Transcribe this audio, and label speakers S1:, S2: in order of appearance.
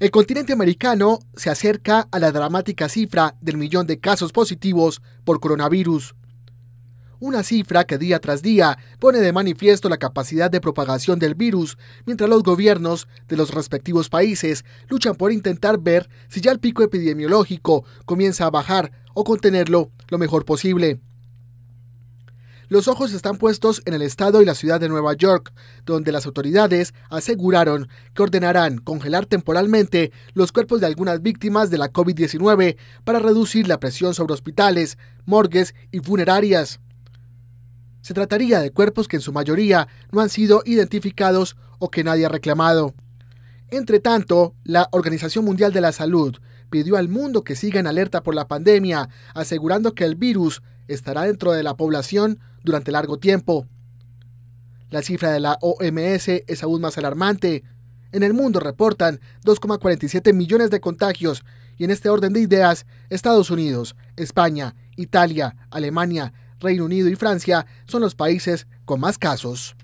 S1: El continente americano se acerca a la dramática cifra del millón de casos positivos por coronavirus. Una cifra que día tras día pone de manifiesto la capacidad de propagación del virus, mientras los gobiernos de los respectivos países luchan por intentar ver si ya el pico epidemiológico comienza a bajar o contenerlo lo mejor posible. Los ojos están puestos en el estado y la ciudad de Nueva York, donde las autoridades aseguraron que ordenarán congelar temporalmente los cuerpos de algunas víctimas de la COVID-19 para reducir la presión sobre hospitales, morgues y funerarias. Se trataría de cuerpos que en su mayoría no han sido identificados o que nadie ha reclamado. Entre tanto, la Organización Mundial de la Salud pidió al mundo que siga en alerta por la pandemia, asegurando que el virus estará dentro de la población durante largo tiempo. La cifra de la OMS es aún más alarmante. En el mundo reportan 2,47 millones de contagios y en este orden de ideas, Estados Unidos, España, Italia, Alemania, Reino Unido y Francia son los países con más casos.